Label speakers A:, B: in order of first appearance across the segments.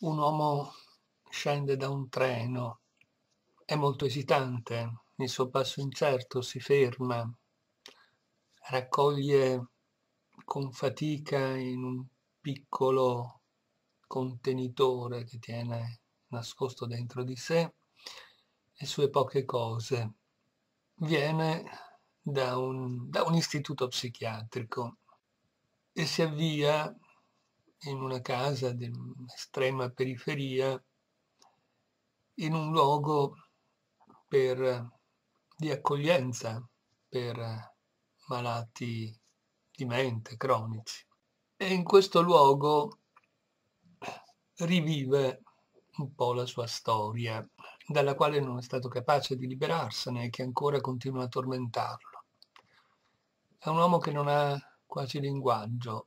A: un uomo scende da un treno, è molto esitante, il suo passo incerto, si ferma, raccoglie con fatica in un piccolo contenitore che tiene nascosto dentro di sé le sue poche cose. Viene da un, da un istituto psichiatrico e si avvia in una casa di estrema periferia, in un luogo per, di accoglienza per malati di mente, cronici. E in questo luogo rivive un po' la sua storia, dalla quale non è stato capace di liberarsene e che ancora continua a tormentarlo. È un uomo che non ha quasi linguaggio,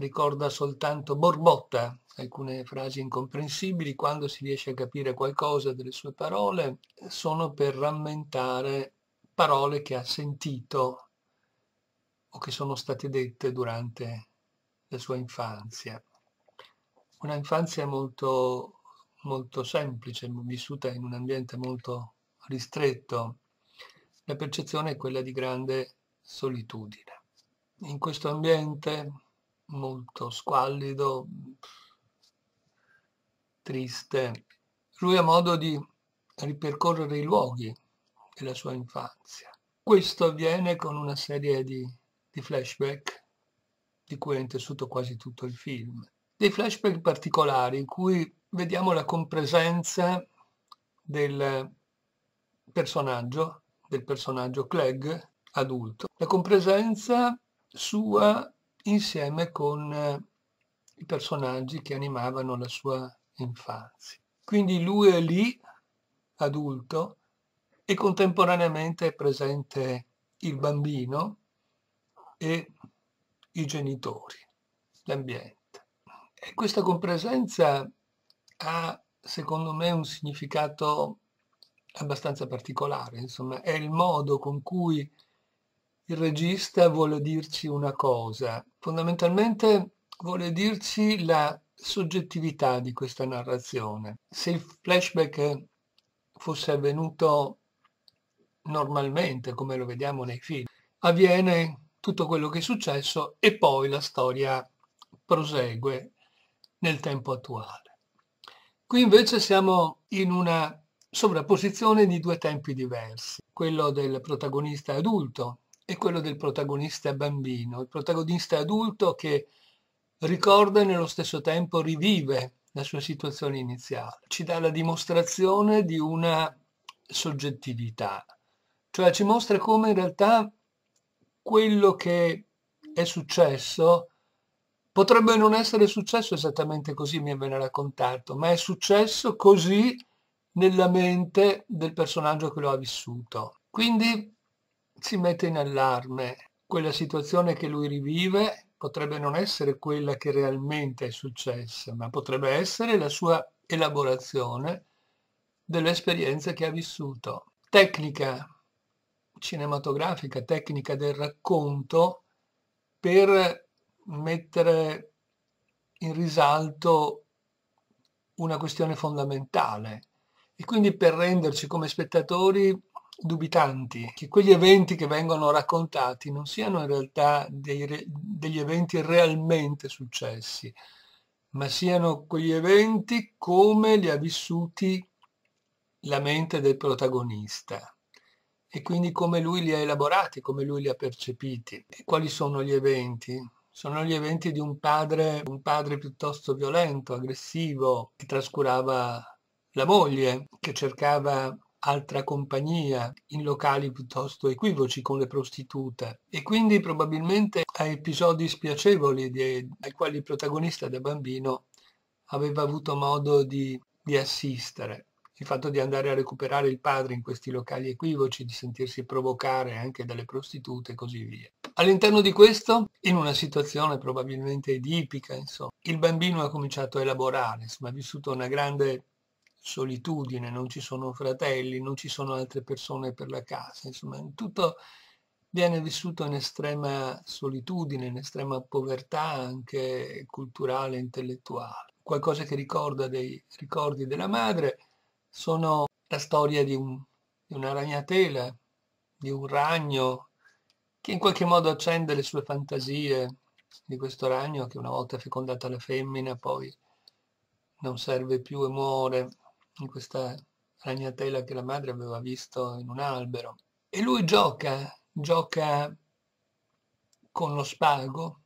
A: ricorda soltanto borbotta alcune frasi incomprensibili, quando si riesce a capire qualcosa delle sue parole, sono per rammentare parole che ha sentito o che sono state dette durante la sua infanzia. Una infanzia molto, molto semplice, vissuta in un ambiente molto ristretto. La percezione è quella di grande solitudine. In questo ambiente molto squallido, triste. Lui ha modo di ripercorrere i luoghi della sua infanzia. Questo avviene con una serie di, di flashback di cui è intessuto quasi tutto il film. Dei flashback particolari in cui vediamo la compresenza del personaggio, del personaggio Clegg adulto, la compresenza sua insieme con eh, i personaggi che animavano la sua infanzia. Quindi lui è lì, adulto, e contemporaneamente è presente il bambino e i genitori, l'ambiente. E questa compresenza ha, secondo me, un significato abbastanza particolare, insomma, è il modo con cui il regista vuole dirci una cosa Fondamentalmente vuole dirci la soggettività di questa narrazione. Se il flashback fosse avvenuto normalmente, come lo vediamo nei film, avviene tutto quello che è successo e poi la storia prosegue nel tempo attuale. Qui invece siamo in una sovrapposizione di due tempi diversi, quello del protagonista adulto è quello del protagonista bambino, il protagonista adulto che ricorda e nello stesso tempo rivive la sua situazione iniziale. Ci dà la dimostrazione di una soggettività, cioè ci mostra come in realtà quello che è successo potrebbe non essere successo esattamente così, mi viene raccontato, ma è successo così nella mente del personaggio che lo ha vissuto. Quindi si mette in allarme. Quella situazione che lui rivive potrebbe non essere quella che realmente è successa, ma potrebbe essere la sua elaborazione dell'esperienza che ha vissuto. Tecnica cinematografica, tecnica del racconto per mettere in risalto una questione fondamentale e quindi per renderci come spettatori dubitanti che quegli eventi che vengono raccontati non siano in realtà dei, degli eventi realmente successi, ma siano quegli eventi come li ha vissuti la mente del protagonista e quindi come lui li ha elaborati, come lui li ha percepiti. E quali sono gli eventi? Sono gli eventi di un padre, un padre piuttosto violento, aggressivo, che trascurava la moglie, che cercava altra compagnia in locali piuttosto equivoci con le prostitute e quindi probabilmente a episodi spiacevoli di, ai quali il protagonista da bambino aveva avuto modo di, di assistere. Il fatto di andare a recuperare il padre in questi locali equivoci, di sentirsi provocare anche dalle prostitute e così via. All'interno di questo, in una situazione probabilmente edipica, insomma, il bambino ha cominciato a elaborare, insomma, ha vissuto una grande solitudine, non ci sono fratelli, non ci sono altre persone per la casa, insomma tutto viene vissuto in estrema solitudine, in estrema povertà anche culturale intellettuale. Qualcosa che ricorda dei ricordi della madre sono la storia di, un, di una ragnatela, di un ragno che in qualche modo accende le sue fantasie di questo ragno che una volta fecondata la femmina poi non serve più e muore in questa ragnatela che la madre aveva visto in un albero. E lui gioca, gioca con lo spago,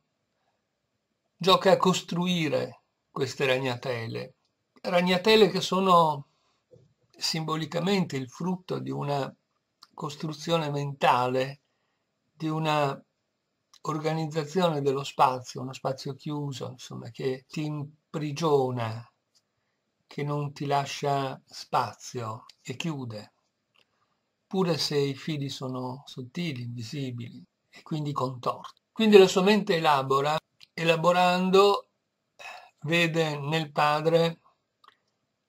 A: gioca a costruire queste ragnatele. Ragnatele che sono simbolicamente il frutto di una costruzione mentale, di una organizzazione dello spazio, uno spazio chiuso, insomma, che ti imprigiona che non ti lascia spazio e chiude, pure se i fili sono sottili, invisibili e quindi contorti. Quindi la sua mente elabora, elaborando vede nel padre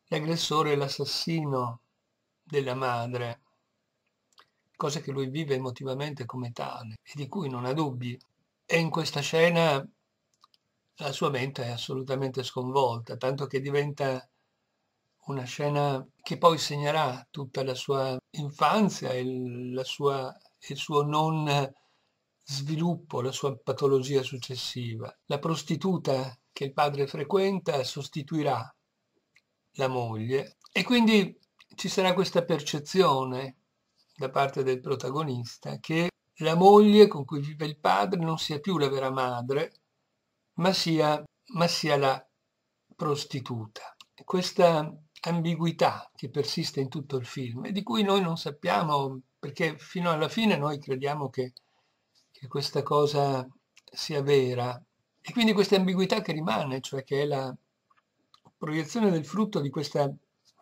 A: l'aggressore l'assassino della madre, cosa che lui vive emotivamente come tale e di cui non ha dubbi. E in questa scena la sua mente è assolutamente sconvolta, tanto che diventa una scena che poi segnerà tutta la sua infanzia e il, sua, il suo non sviluppo, la sua patologia successiva. La prostituta che il padre frequenta sostituirà la moglie e quindi ci sarà questa percezione da parte del protagonista che la moglie con cui vive il padre non sia più la vera madre, ma sia, ma sia la prostituta. Questa ambiguità che persiste in tutto il film e di cui noi non sappiamo, perché fino alla fine noi crediamo che, che questa cosa sia vera. E quindi questa ambiguità che rimane, cioè che è la proiezione del frutto di questa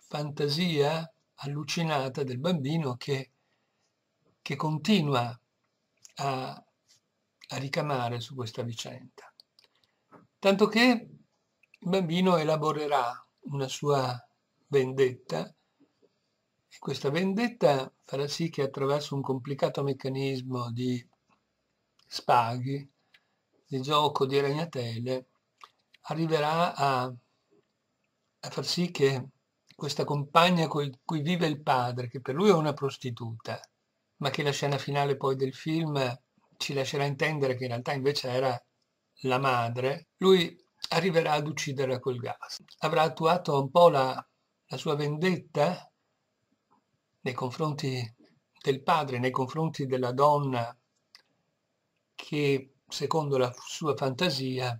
A: fantasia allucinata del bambino che, che continua a, a ricamare su questa vicenda. Tanto che il bambino elaborerà una sua vendetta e questa vendetta farà sì che attraverso un complicato meccanismo di spaghi, di gioco di ragnatele, arriverà a, a far sì che questa compagna con cui vive il padre, che per lui è una prostituta, ma che la scena finale poi del film ci lascerà intendere che in realtà invece era la madre, lui arriverà ad ucciderla col gas. Avrà attuato un po' la la sua vendetta nei confronti del padre, nei confronti della donna che secondo la sua fantasia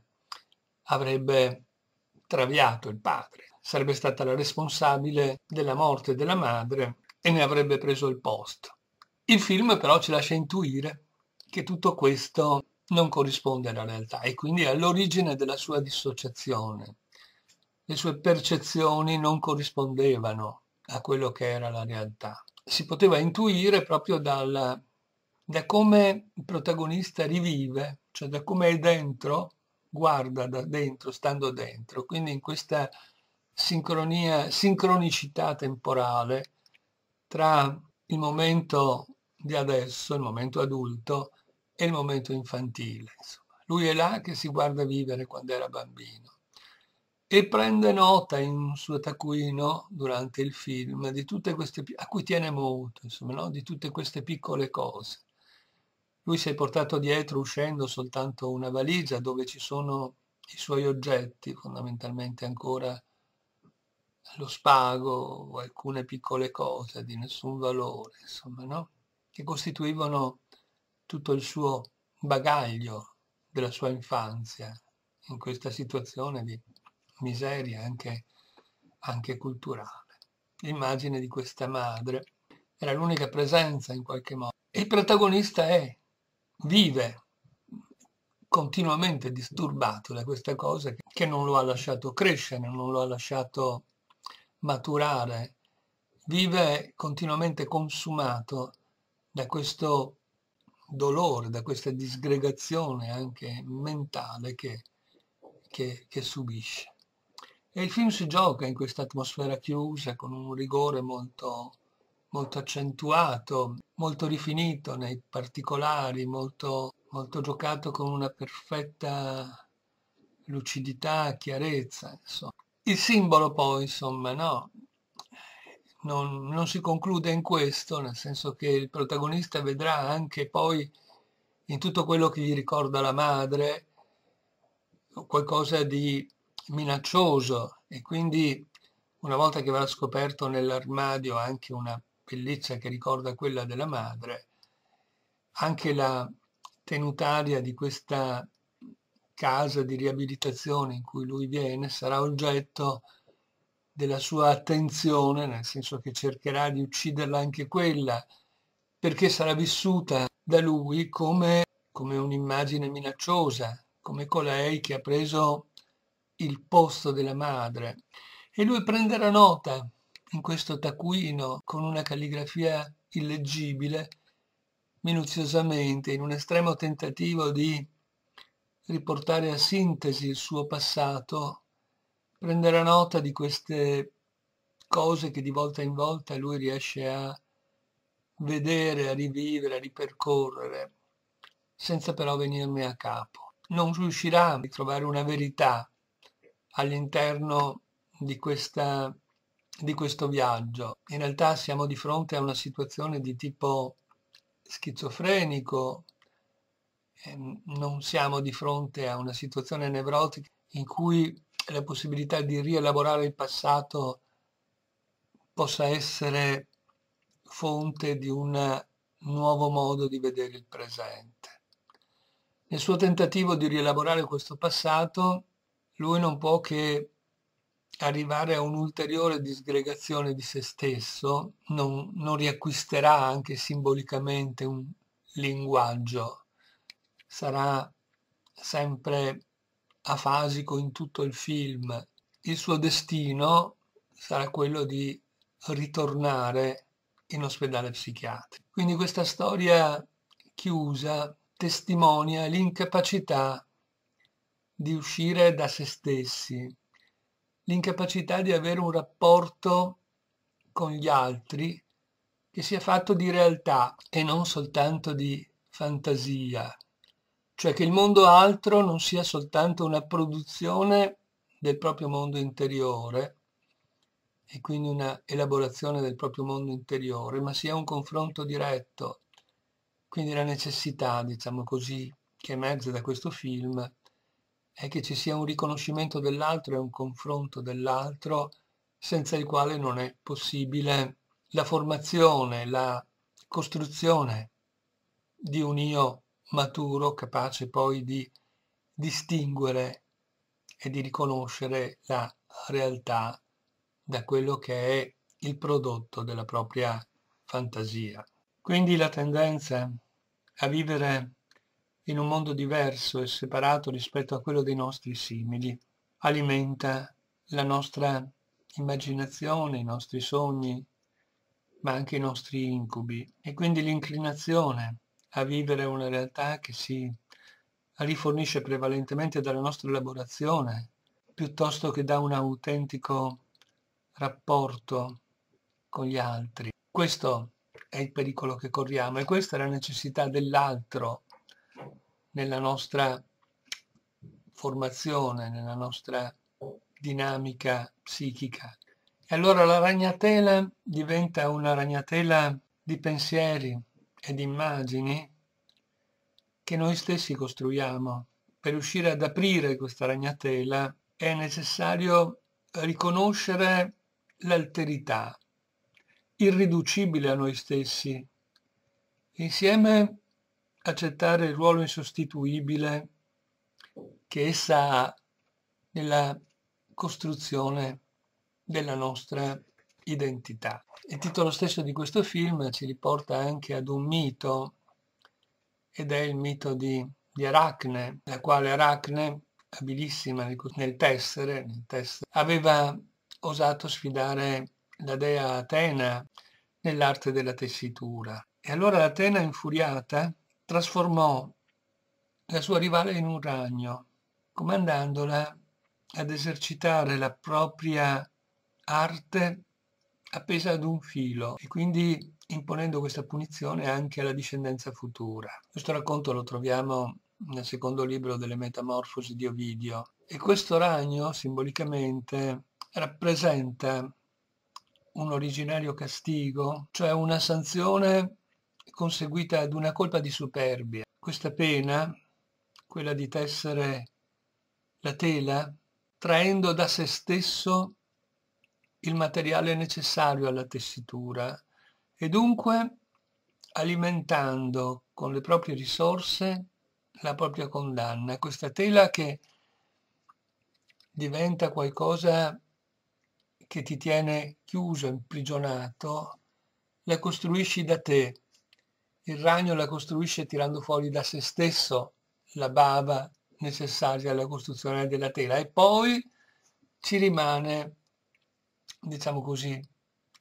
A: avrebbe traviato il padre, sarebbe stata la responsabile della morte della madre e ne avrebbe preso il posto. Il film però ci lascia intuire che tutto questo non corrisponde alla realtà e quindi è all'origine della sua dissociazione le sue percezioni non corrispondevano a quello che era la realtà. Si poteva intuire proprio dal, da come il protagonista rivive, cioè da come è dentro, guarda da dentro, stando dentro. Quindi in questa sincronia, sincronicità temporale tra il momento di adesso, il momento adulto, e il momento infantile. Insomma. Lui è là che si guarda vivere quando era bambino e prende nota in un suo taccuino durante il film di tutte queste a cui tiene molto, insomma, no? di tutte queste piccole cose. Lui si è portato dietro uscendo soltanto una valigia dove ci sono i suoi oggetti, fondamentalmente ancora lo spago o alcune piccole cose di nessun valore, insomma, no? che costituivano tutto il suo bagaglio della sua infanzia in questa situazione di miseria anche, anche culturale. L'immagine di questa madre era l'unica presenza in qualche modo. il protagonista è, vive continuamente disturbato da questa cosa che non lo ha lasciato crescere, non lo ha lasciato maturare, vive continuamente consumato da questo dolore, da questa disgregazione anche mentale che, che, che subisce. E il film si gioca in questa atmosfera chiusa, con un rigore molto, molto accentuato, molto rifinito nei particolari, molto, molto giocato con una perfetta lucidità, chiarezza. Insomma. Il simbolo poi, insomma, no, non, non, si conclude in questo, nel senso che il protagonista vedrà anche poi in tutto quello che gli ricorda la madre qualcosa di minaccioso e quindi una volta che avrà scoperto nell'armadio anche una bellezza che ricorda quella della madre, anche la tenutaria di questa casa di riabilitazione in cui lui viene sarà oggetto della sua attenzione, nel senso che cercherà di ucciderla anche quella, perché sarà vissuta da lui come, come un'immagine minacciosa, come colei che ha preso il posto della madre. E lui prenderà nota in questo taccuino con una calligrafia illeggibile, minuziosamente, in un estremo tentativo di riportare a sintesi il suo passato, prenderà nota di queste cose che di volta in volta lui riesce a vedere, a rivivere, a ripercorrere, senza però venirne a capo. Non riuscirà a trovare una verità all'interno di, questa, di questo viaggio. In realtà siamo di fronte a una situazione di tipo schizofrenico, non siamo di fronte a una situazione nevrotica in cui la possibilità di rielaborare il passato possa essere fonte di un nuovo modo di vedere il presente. Nel suo tentativo di rielaborare questo passato, lui non può che arrivare a un'ulteriore disgregazione di se stesso, non, non riacquisterà anche simbolicamente un linguaggio, sarà sempre afasico in tutto il film. Il suo destino sarà quello di ritornare in ospedale psichiatrico. Quindi questa storia chiusa testimonia l'incapacità di uscire da se stessi, l'incapacità di avere un rapporto con gli altri che sia fatto di realtà e non soltanto di fantasia, cioè che il mondo altro non sia soltanto una produzione del proprio mondo interiore e quindi una elaborazione del proprio mondo interiore, ma sia un confronto diretto. Quindi la necessità, diciamo così, che emerge da questo film è che ci sia un riconoscimento dell'altro e un confronto dell'altro senza il quale non è possibile la formazione, la costruzione di un io maturo capace poi di distinguere e di riconoscere la realtà da quello che è il prodotto della propria fantasia. Quindi la tendenza a vivere in un mondo diverso e separato rispetto a quello dei nostri simili, alimenta la nostra immaginazione, i nostri sogni, ma anche i nostri incubi e quindi l'inclinazione a vivere una realtà che si rifornisce prevalentemente dalla nostra elaborazione piuttosto che da un autentico rapporto con gli altri. Questo è il pericolo che corriamo e questa è la necessità dell'altro nella nostra formazione, nella nostra dinamica psichica. E allora la ragnatela diventa una ragnatela di pensieri e di immagini che noi stessi costruiamo. Per riuscire ad aprire questa ragnatela è necessario riconoscere l'alterità, irriducibile a noi stessi, insieme accettare il ruolo insostituibile che essa ha nella costruzione della nostra identità. Il titolo stesso di questo film ci riporta anche ad un mito, ed è il mito di, di Aracne, la quale Aracne, abilissima nel tessere, nel tessere, aveva osato sfidare la dea Atena nell'arte della tessitura. E allora Atena, infuriata, trasformò la sua rivale in un ragno, comandandola ad esercitare la propria arte appesa ad un filo e quindi imponendo questa punizione anche alla discendenza futura. Questo racconto lo troviamo nel secondo libro delle Metamorfosi di Ovidio e questo ragno simbolicamente rappresenta un originario castigo, cioè una sanzione conseguita ad una colpa di superbia. Questa pena, quella di tessere la tela, traendo da se stesso il materiale necessario alla tessitura e dunque alimentando con le proprie risorse la propria condanna, questa tela che diventa qualcosa che ti tiene chiuso, imprigionato, la costruisci da te, il ragno la costruisce tirando fuori da se stesso la bava necessaria alla costruzione della tela e poi ci rimane, diciamo così,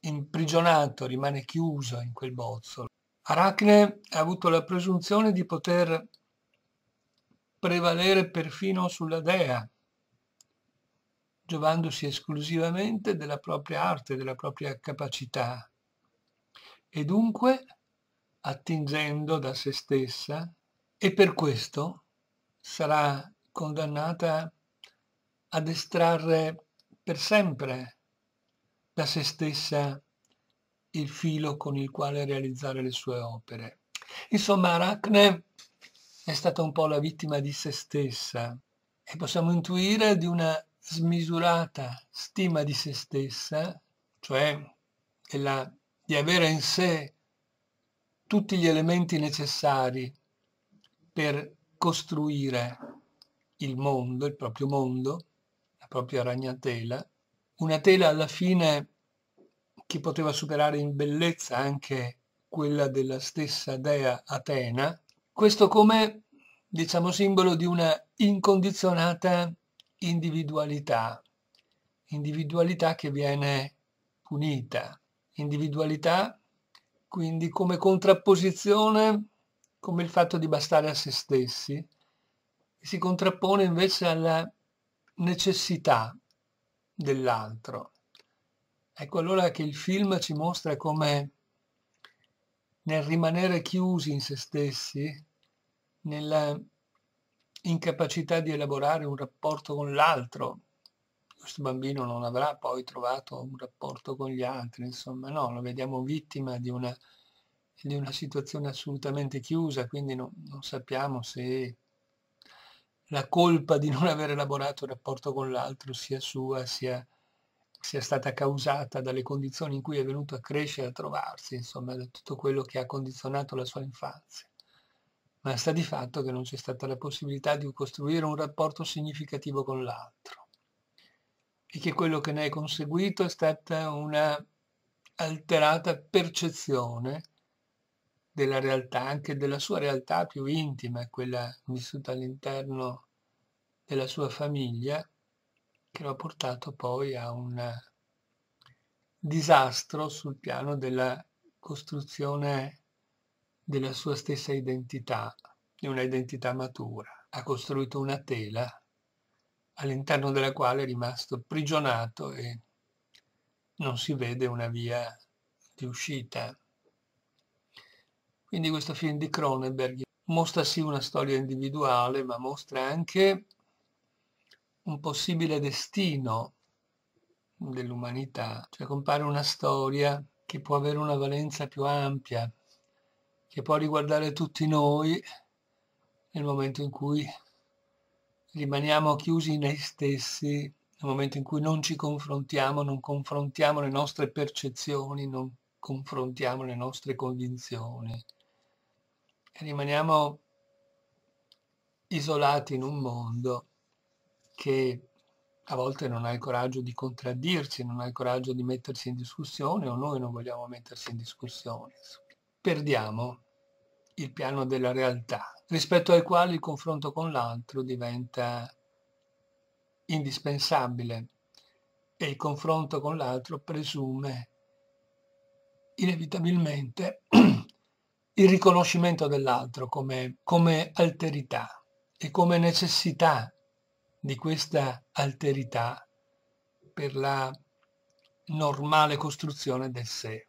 A: imprigionato, rimane chiuso in quel bozzolo. Aracne ha avuto la presunzione di poter prevalere perfino sulla dea, giovandosi esclusivamente della propria arte, della propria capacità. E dunque attingendo da se stessa e per questo sarà condannata ad estrarre per sempre da se stessa il filo con il quale realizzare le sue opere. Insomma, Aracne è stata un po' la vittima di se stessa e possiamo intuire di una smisurata stima di se stessa, cioè della, di avere in sé tutti gli elementi necessari per costruire il mondo, il proprio mondo, la propria ragnatela, una tela alla fine che poteva superare in bellezza anche quella della stessa dea Atena, questo come, diciamo, simbolo di una incondizionata individualità, individualità che viene punita, individualità quindi come contrapposizione, come il fatto di bastare a se stessi, si contrappone invece alla necessità dell'altro. Ecco allora che il film ci mostra come nel rimanere chiusi in se stessi, nella incapacità di elaborare un rapporto con l'altro, questo bambino non avrà poi trovato un rapporto con gli altri, insomma no, lo vediamo vittima di una, di una situazione assolutamente chiusa, quindi no, non sappiamo se la colpa di non aver elaborato il rapporto con l'altro sia sua, sia, sia stata causata dalle condizioni in cui è venuto a crescere, a trovarsi, insomma, da tutto quello che ha condizionato la sua infanzia. Ma sta di fatto che non c'è stata la possibilità di costruire un rapporto significativo con l'altro e che quello che ne è conseguito è stata una alterata percezione della realtà, anche della sua realtà più intima, quella vissuta all'interno della sua famiglia, che lo ha portato poi a un disastro sul piano della costruzione della sua stessa identità, di una identità matura. Ha costruito una tela all'interno della quale è rimasto prigionato e non si vede una via di uscita. Quindi questo film di Cronenberg mostra sì una storia individuale, ma mostra anche un possibile destino dell'umanità, cioè compare una storia che può avere una valenza più ampia, che può riguardare tutti noi nel momento in cui rimaniamo chiusi noi stessi nel momento in cui non ci confrontiamo, non confrontiamo le nostre percezioni, non confrontiamo le nostre convinzioni. E rimaniamo isolati in un mondo che a volte non ha il coraggio di contraddirci, non ha il coraggio di mettersi in discussione o noi non vogliamo mettersi in discussione. Perdiamo il piano della realtà, rispetto ai quali il confronto con l'altro diventa indispensabile e il confronto con l'altro presume inevitabilmente il riconoscimento dell'altro come, come alterità e come necessità di questa alterità per la normale costruzione del sé.